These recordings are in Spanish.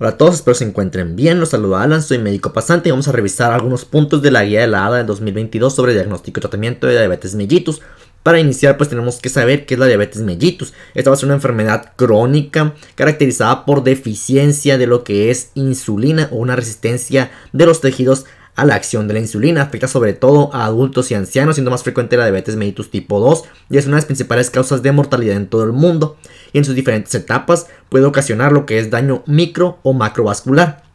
Hola a todos, espero se encuentren bien. Los a Alan, soy médico pasante y vamos a revisar algunos puntos de la guía de la ADA del 2022 sobre diagnóstico y tratamiento de diabetes mellitus. Para iniciar, pues tenemos que saber qué es la diabetes mellitus. Esta va a ser una enfermedad crónica caracterizada por deficiencia de lo que es insulina o una resistencia de los tejidos a la acción de la insulina. Afecta sobre todo a adultos y ancianos, siendo más frecuente la diabetes mellitus tipo 2 y es una de las principales causas de mortalidad en todo el mundo en sus diferentes etapas puede ocasionar lo que es daño micro o macrovascular.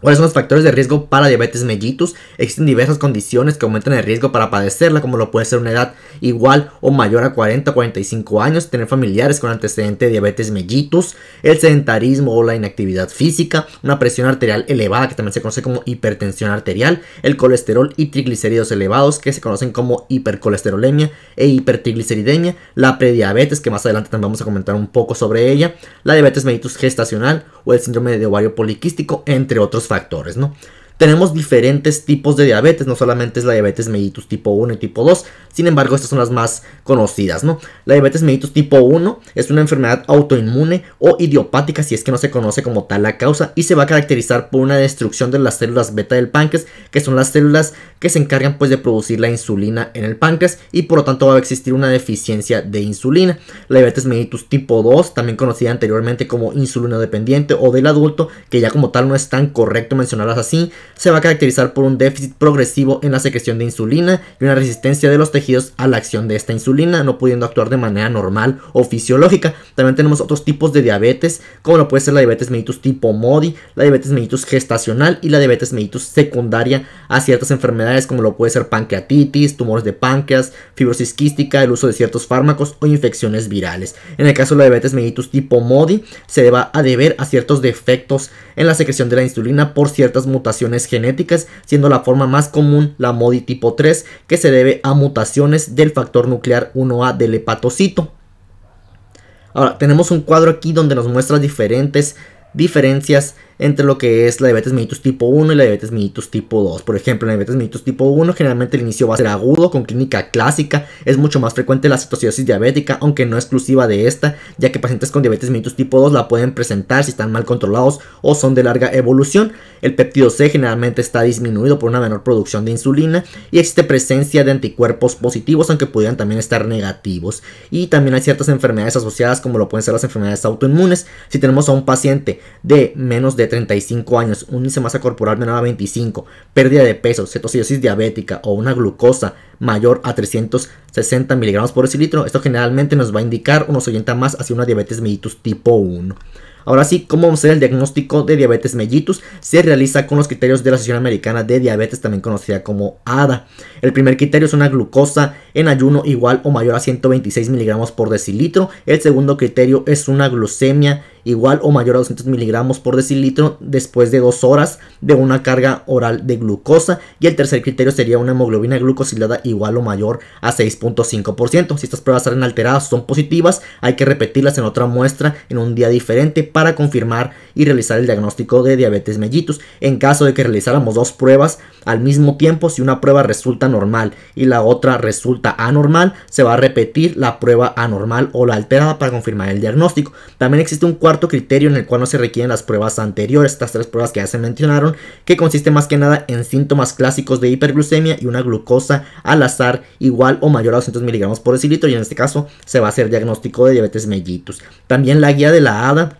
¿Cuáles son los factores de riesgo para diabetes mellitus? Existen diversas condiciones que aumentan el riesgo para padecerla, como lo puede ser una edad igual o mayor a 40 o 45 años, tener familiares con antecedente de diabetes mellitus, el sedentarismo o la inactividad física, una presión arterial elevada que también se conoce como hipertensión arterial, el colesterol y triglicéridos elevados que se conocen como hipercolesterolemia e hipertrigliceridemia, la prediabetes que más adelante también vamos a comentar un poco sobre ella, la diabetes mellitus gestacional o el síndrome de ovario poliquístico, entre otros factores, ¿no? Tenemos diferentes tipos de diabetes, no solamente es la diabetes mellitus tipo 1 y tipo 2, sin embargo estas son las más conocidas, ¿no? La diabetes mellitus tipo 1 es una enfermedad autoinmune o idiopática si es que no se conoce como tal la causa y se va a caracterizar por una destrucción de las células beta del páncreas, que son las células que se encargan pues de producir la insulina en el páncreas y por lo tanto va a existir una deficiencia de insulina. La diabetes mellitus tipo 2, también conocida anteriormente como insulina dependiente o del adulto, que ya como tal no es tan correcto mencionarlas así, se va a caracterizar por un déficit progresivo en la secreción de insulina y una resistencia de los tejidos a la acción de esta insulina, no pudiendo actuar de manera normal o fisiológica. También tenemos otros tipos de diabetes, como lo puede ser la diabetes mellitus tipo MODI, la diabetes mellitus gestacional y la diabetes mellitus secundaria a ciertas enfermedades como lo puede ser pancreatitis, tumores de páncreas, fibrosis quística, el uso de ciertos fármacos o infecciones virales. En el caso de la diabetes mellitus tipo MODI, se va a deber a ciertos defectos en la secreción de la insulina por ciertas mutaciones genéticas, siendo la forma más común la MODI tipo 3, que se debe a mutaciones del factor nuclear 1A del hepatocito. Ahora, tenemos un cuadro aquí donde nos muestra diferentes diferencias entre lo que es la diabetes mellitus tipo 1 y la diabetes mellitus tipo 2. Por ejemplo, la diabetes mellitus tipo 1 generalmente el inicio va a ser agudo con clínica clásica, es mucho más frecuente la cetosis diabética, aunque no exclusiva de esta, ya que pacientes con diabetes mellitus tipo 2 la pueden presentar si están mal controlados o son de larga evolución. El péptido C generalmente está disminuido por una menor producción de insulina y existe presencia de anticuerpos positivos, aunque pudieran también estar negativos. Y también hay ciertas enfermedades asociadas como lo pueden ser las enfermedades autoinmunes. Si tenemos a un paciente de menos de 35 años, un índice de masa corporal menor a 25, pérdida de peso, cetosis diabética o una glucosa mayor a 360 miligramos por decilitro, esto generalmente nos va a indicar unos 80 más hacia una diabetes mellitus tipo 1. Ahora sí, ¿cómo vamos a hacer el diagnóstico de diabetes mellitus? Se realiza con los criterios de la Asociación Americana de Diabetes, también conocida como ADA. El primer criterio es una glucosa en ayuno igual o mayor a 126 miligramos por decilitro. El segundo criterio es una glucemia igual o mayor a 200 miligramos por decilitro después de dos horas de una carga oral de glucosa. Y el tercer criterio sería una hemoglobina glucosilada igual o mayor a 6.5%. Si estas pruebas salen alteradas son positivas, hay que repetirlas en otra muestra en un día diferente para confirmar y realizar el diagnóstico de diabetes mellitus. En caso de que realizáramos dos pruebas al mismo tiempo, si una prueba resulta normal y la otra resulta anormal, se va a repetir la prueba anormal o la alterada para confirmar el diagnóstico. También existe un cuarto criterio en el cual no se requieren las pruebas anteriores, estas tres pruebas que ya se mencionaron, que consiste más que nada en síntomas clásicos de hiperglucemia y una glucosa al azar igual o mayor a 200 miligramos por decilitro y en este caso se va a hacer diagnóstico de diabetes mellitus. También la guía de la ADA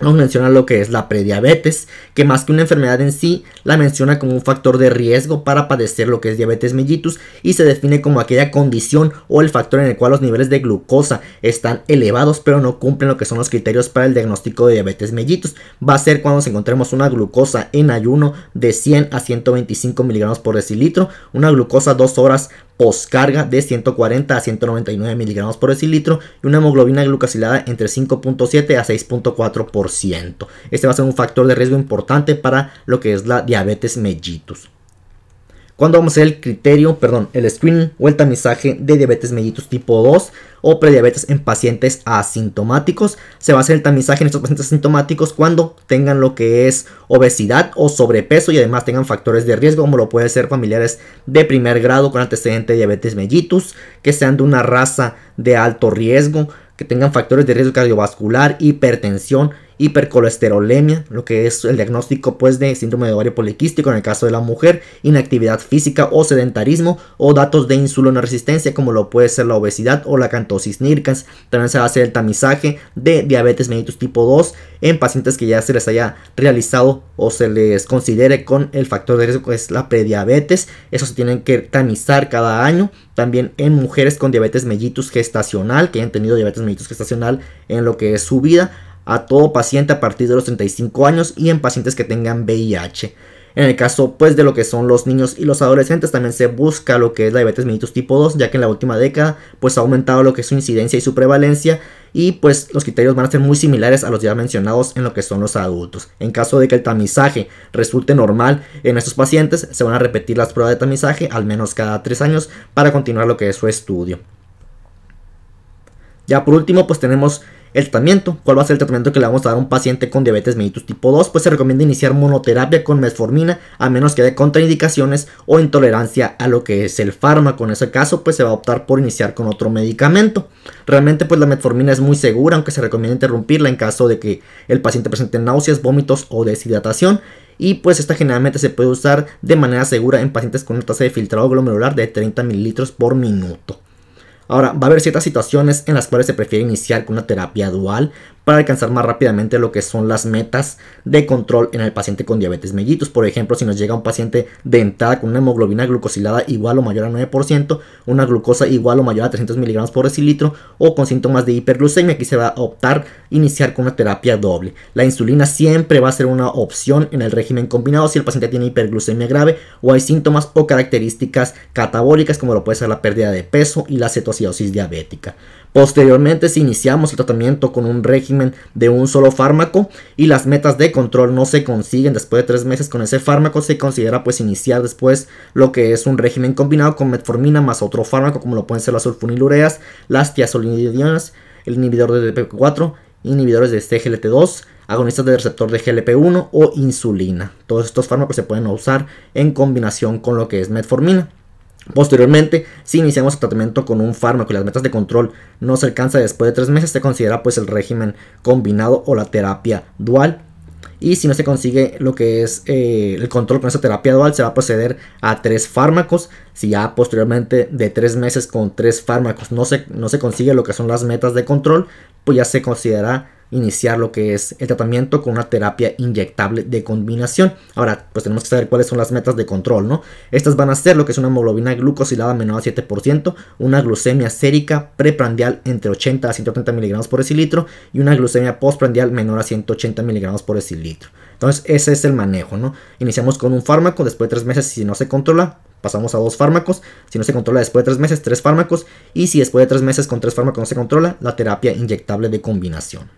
nos menciona lo que es la prediabetes, que más que una enfermedad en sí, la menciona como un factor de riesgo para padecer lo que es diabetes mellitus y se define como aquella condición o el factor en el cual los niveles de glucosa están elevados pero no cumplen lo que son los criterios para el diagnóstico de diabetes mellitus. Va a ser cuando encontremos una glucosa en ayuno de 100 a 125 miligramos por decilitro, una glucosa dos horas poscarga de 140 a 199 miligramos por decilitro y una hemoglobina glucosilada entre 5.7 a 6.4%. Este va a ser un factor de riesgo importante para lo que es la diabetes mellitus cuando vamos a hacer el criterio, perdón, el screening o el tamizaje de diabetes mellitus tipo 2 o prediabetes en pacientes asintomáticos. Se va a hacer el tamizaje en estos pacientes asintomáticos cuando tengan lo que es obesidad o sobrepeso y además tengan factores de riesgo como lo pueden ser familiares de primer grado con antecedente de diabetes mellitus, que sean de una raza de alto riesgo, que tengan factores de riesgo cardiovascular, hipertensión, hipercolesterolemia, lo que es el diagnóstico pues de síndrome de ovario poliquístico en el caso de la mujer, inactividad física o sedentarismo o datos de insulina resistencia como lo puede ser la obesidad o la cantosis nircans. También se va a hacer el tamizaje de diabetes mellitus tipo 2 en pacientes que ya se les haya realizado o se les considere con el factor de riesgo que es la prediabetes. Eso se tienen que tamizar cada año. También en mujeres con diabetes mellitus gestacional, que hayan tenido diabetes mellitus gestacional en lo que es su vida a todo paciente a partir de los 35 años y en pacientes que tengan VIH. En el caso pues de lo que son los niños y los adolescentes también se busca lo que es la diabetes mellitus tipo 2, ya que en la última década pues ha aumentado lo que es su incidencia y su prevalencia y pues los criterios van a ser muy similares a los ya mencionados en lo que son los adultos. En caso de que el tamizaje resulte normal en estos pacientes, se van a repetir las pruebas de tamizaje al menos cada 3 años para continuar lo que es su estudio. Ya por último pues tenemos el tratamiento. ¿Cuál va a ser el tratamiento que le vamos a dar a un paciente con diabetes mellitus tipo 2? Pues se recomienda iniciar monoterapia con metformina a menos que haya contraindicaciones o intolerancia a lo que es el fármaco. En ese caso, pues se va a optar por iniciar con otro medicamento. Realmente, pues la metformina es muy segura, aunque se recomienda interrumpirla en caso de que el paciente presente náuseas, vómitos o deshidratación y pues esta generalmente se puede usar de manera segura en pacientes con una tasa de filtrado glomerular de 30 ml por minuto. Ahora, va a haber ciertas situaciones en las cuales se prefiere iniciar con una terapia dual para alcanzar más rápidamente lo que son las metas de control en el paciente con diabetes mellitus. Por ejemplo, si nos llega un paciente de con una hemoglobina glucosilada igual o mayor a 9%, una glucosa igual o mayor a 300 miligramos por decilitro o con síntomas de hiperglucemia, aquí se va a optar iniciar con una terapia doble. La insulina siempre va a ser una opción en el régimen combinado si el paciente tiene hiperglucemia grave o hay síntomas o características catabólicas como lo puede ser la pérdida de peso y la cetoacidosis diabética. Posteriormente, si iniciamos el tratamiento con un régimen de un solo fármaco y las metas de control no se consiguen después de tres meses con ese fármaco, se considera pues iniciar después lo que es un régimen combinado con metformina más otro fármaco como lo pueden ser las sulfonilureas, las tiasolinidionas, el inhibidor de DP4, inhibidores de CGLT2, agonistas del receptor de GLP1 o insulina. Todos estos fármacos se pueden usar en combinación con lo que es metformina. Posteriormente, si iniciamos el tratamiento con un fármaco y las metas de control no se alcanza después de tres meses, se considera pues el régimen combinado o la terapia dual. Y si no se consigue lo que es eh, el control con esa terapia dual, se va a proceder a tres fármacos. Si ya posteriormente de tres meses con tres fármacos no se, no se consigue lo que son las metas de control, pues ya se considera iniciar lo que es el tratamiento con una terapia inyectable de combinación. Ahora, pues tenemos que saber cuáles son las metas de control, ¿no? Estas van a ser lo que es una hemoglobina glucosilada menor a 7%, una glucemia sérica preprandial entre 80 a 180 miligramos por decilitro y una glucemia postprandial menor a 180 miligramos por decilitro. Entonces, ese es el manejo, ¿no? Iniciamos con un fármaco, después de tres meses, si no se controla, pasamos a dos fármacos. Si no se controla después de tres meses, tres fármacos. Y si después de tres meses con tres fármacos no se controla, la terapia inyectable de combinación.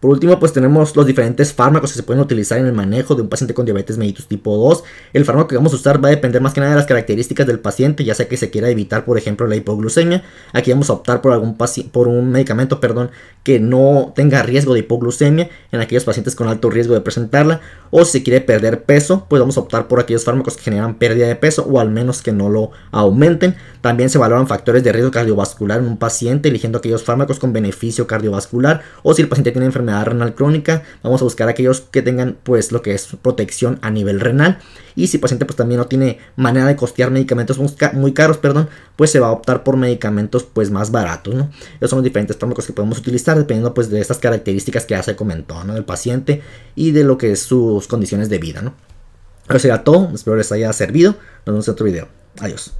Por último, pues tenemos los diferentes fármacos que se pueden utilizar en el manejo de un paciente con diabetes mellitus tipo 2. El fármaco que vamos a usar va a depender más que nada de las características del paciente, ya sea que se quiera evitar, por ejemplo, la hipoglucemia. Aquí vamos a optar por algún por un medicamento, perdón, que no tenga riesgo de hipoglucemia en aquellos pacientes con alto riesgo de presentarla. O si se quiere perder peso, pues vamos a optar por aquellos fármacos que generan pérdida de peso o al menos que no lo aumenten. También se valoran factores de riesgo cardiovascular en un paciente, eligiendo aquellos fármacos con beneficio cardiovascular o si el paciente tiene enfermedad renal crónica, vamos a buscar aquellos que tengan pues lo que es protección a nivel renal y si el paciente pues también no tiene manera de costear medicamentos muy caros, perdón, pues se va a optar por medicamentos pues más baratos, ¿no? Esos son los diferentes fármacos que podemos utilizar dependiendo pues de estas características que ya se comentó, ¿no? Del paciente y de lo que es sus condiciones de vida, ¿no? Eso será todo, espero les haya servido, nos vemos en otro video, adiós.